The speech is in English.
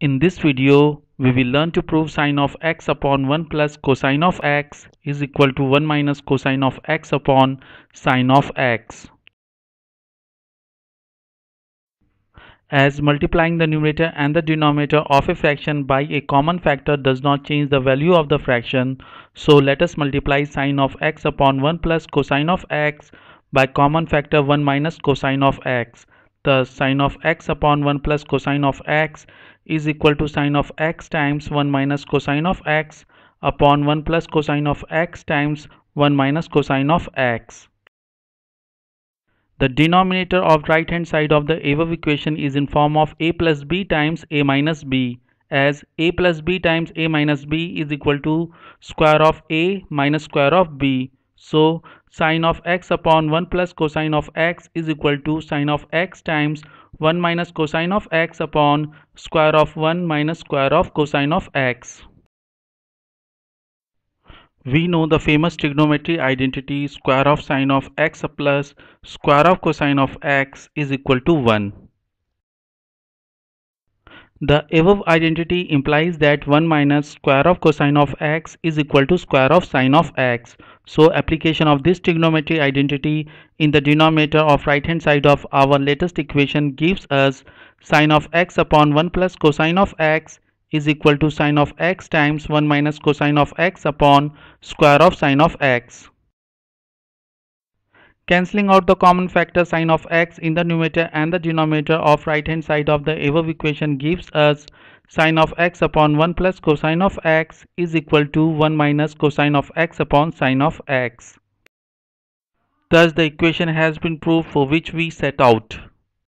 In this video, we will learn to prove sine of x upon 1 plus cosine of x is equal to 1 minus cosine of x upon sine of x. As multiplying the numerator and the denominator of a fraction by a common factor does not change the value of the fraction, so let us multiply sine of x upon 1 plus cosine of x by common factor 1 minus cosine of x. Thus, sine of x upon 1 plus cosine of x is equal to sine of x times 1 minus cosine of x upon 1 plus cosine of x times 1 minus cosine of x. The denominator of right hand side of the above equation is in form of a plus b times a minus b as a plus b times a minus b is equal to square of a minus square of b so sine of x upon 1 plus cosine of x is equal to sine of x times 1 minus cosine of x upon square of 1 minus square of cosine of x. We know the famous trigonometry identity square of sine of x plus square of cosine of x is equal to 1. The above identity implies that 1 minus square of cosine of x is equal to square of sine of x. So application of this trigonometry identity in the denominator of right hand side of our latest equation gives us sine of x upon 1 plus cosine of x is equal to sine of x times 1 minus cosine of x upon square of sine of x. Cancelling out the common factor sine of x in the numerator and the denominator of right hand side of the above equation gives us sine of x upon 1 plus cosine of x is equal to 1 minus cosine of x upon sine of x. Thus the equation has been proved for which we set out.